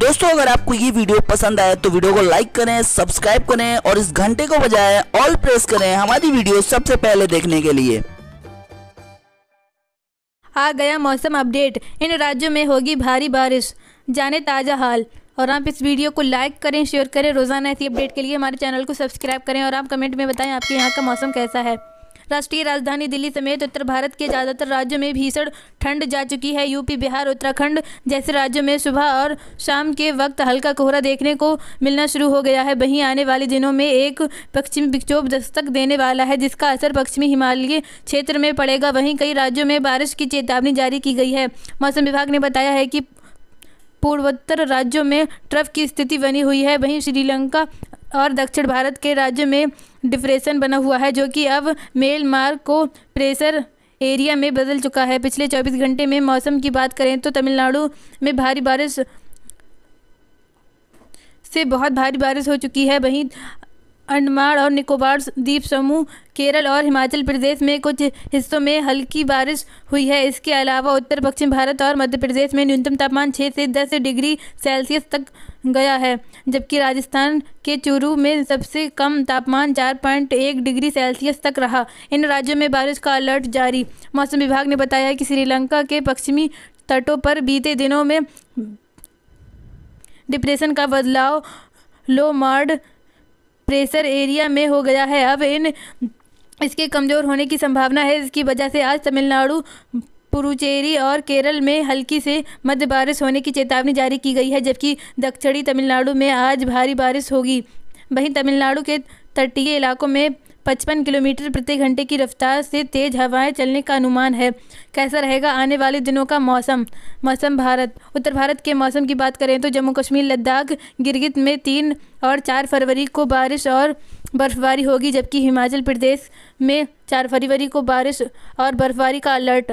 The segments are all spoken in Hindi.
दोस्तों अगर आपको ये वीडियो पसंद आए तो वीडियो को लाइक करें सब्सक्राइब करें और इस घंटे को बजाय ऑल प्रेस करें हमारी वीडियो सबसे पहले देखने के लिए आ गया मौसम अपडेट इन राज्यों में होगी भारी बारिश जाने ताज़ा हाल और आप इस वीडियो को लाइक करें शेयर करें रोज़ाना ऐसी अपडेट के लिए हमारे चैनल को सब्सक्राइब करें और आप कमेंट में बताएं आपके यहाँ का मौसम कैसा है राष्ट्रीय राजधानी दिल्ली समेत उत्तर भारत के ज़्यादातर राज्यों में भीषण ठंड जा चुकी है यूपी बिहार उत्तराखंड जैसे राज्यों में सुबह और शाम के वक्त हल्का कोहरा देखने को मिलना शुरू हो गया है वहीं आने वाले दिनों में एक पश्चिमी विक्षोभ दस्तक देने वाला है जिसका असर पश्चिमी हिमालय क्षेत्र में पड़ेगा वहीं कई राज्यों में बारिश की चेतावनी जारी की गई है मौसम विभाग ने बताया है कि पूर्वोत्तर राज्यों में ट्रफ की स्थिति बनी हुई है वहीं श्रीलंका और दक्षिण भारत के राज्य में डिप्रेशन बना हुआ है जो कि अब मेल मार्ग को प्रेशर एरिया में बदल चुका है पिछले 24 घंटे में मौसम की बात करें तो तमिलनाडु में भारी बारिश से बहुत भारी बारिश हो चुकी है वहीं अंडमान और निकोबार द्वीप समूह केरल और हिमाचल प्रदेश में कुछ हिस्सों में हल्की बारिश हुई है इसके अलावा उत्तर पश्चिम भारत और मध्य प्रदेश में न्यूनतम तापमान छः से दस डिग्री सेल्सियस तक गया है जबकि राजस्थान के चूरू में सबसे कम तापमान चार पॉइंट एक डिग्री सेल्सियस तक रहा इन राज्यों में बारिश का अलर्ट जारी मौसम विभाग ने बताया कि श्रीलंका के पश्चिमी तटों पर बीते दिनों में डिप्रेशन का बदलाव लो मार्ड प्रेशर एरिया में हो गया है अब इन इसके कमज़ोर होने की संभावना है इसकी वजह से आज तमिलनाडु पुरुचेरी और केरल में हल्की से मध्य बारिश होने की चेतावनी जारी की गई है जबकि दक्षिणी तमिलनाडु में आज भारी बारिश होगी वहीं तमिलनाडु के तटीय इलाकों में पचपन किलोमीटर प्रति घंटे की रफ्तार से तेज हवाएं चलने का अनुमान है कैसा रहेगा आने वाले दिनों का मौसम मौसम भारत उत्तर भारत के मौसम की बात करें तो जम्मू कश्मीर लद्दाख गिरगित में तीन और चार फरवरी को बारिश और बर्फबारी होगी जबकि हिमाचल प्रदेश में चार फरवरी को बारिश और बर्फबारी का अलर्ट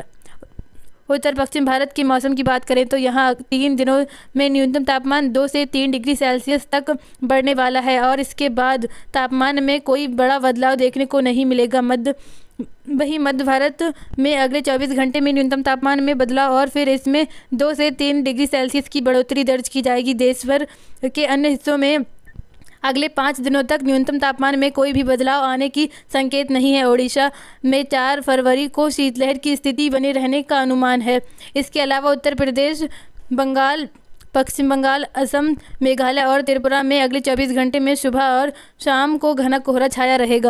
उत्तर पश्चिम भारत के मौसम की बात करें तो यहाँ तीन दिनों में न्यूनतम तापमान दो से तीन डिग्री सेल्सियस तक बढ़ने वाला है और इसके बाद तापमान में कोई बड़ा बदलाव देखने को नहीं मिलेगा मध्य वहीं मध्य भारत में अगले 24 घंटे में न्यूनतम तापमान में बदलाव और फिर इसमें दो से तीन डिग्री सेल्सियस की बढ़ोतरी दर्ज की जाएगी देश भर के अन्य हिस्सों में अगले पाँच दिनों तक न्यूनतम तापमान में कोई भी बदलाव आने की संकेत नहीं है ओडिशा में चार फरवरी को शीतलहर की स्थिति बने रहने का अनुमान है इसके अलावा उत्तर प्रदेश बंगाल पश्चिम बंगाल असम मेघालय और त्रिपुरा में अगले 24 घंटे में सुबह और शाम को घना कोहरा छाया रहेगा